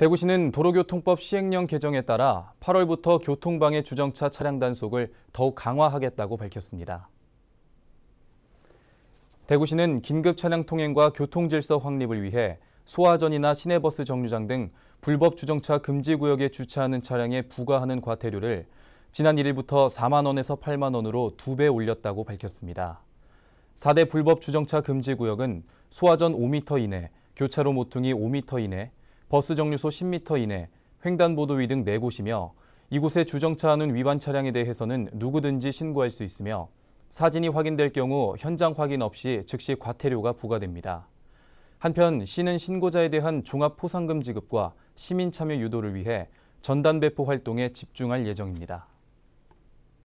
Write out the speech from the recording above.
대구시는 도로교통법 시행령 개정에 따라 8월부터 교통방해 주정차 차량 단속을 더욱 강화하겠다고 밝혔습니다. 대구시는 긴급 차량 통행과 교통질서 확립을 위해 소화전이나 시내버스 정류장 등 불법 주정차 금지 구역에 주차하는 차량에 부과하는 과태료를 지난 1일부터 4만 원에서 8만 원으로 두 배 올렸다고 밝혔습니다. 4대 불법 주정차 금지 구역은 소화전 5m 이내, 교차로 모퉁이 5m 이내, 버스 정류소 10m 이내, 횡단보도 위 등 4곳이며 이곳에 주정차하는 위반 차량에 대해서는 누구든지 신고할 수 있으며 사진이 확인될 경우 현장 확인 없이 즉시 과태료가 부과됩니다. 한편 시는 신고자에 대한 종합 포상금 지급과 시민 참여 유도를 위해 전단 배포 활동에 집중할 예정입니다.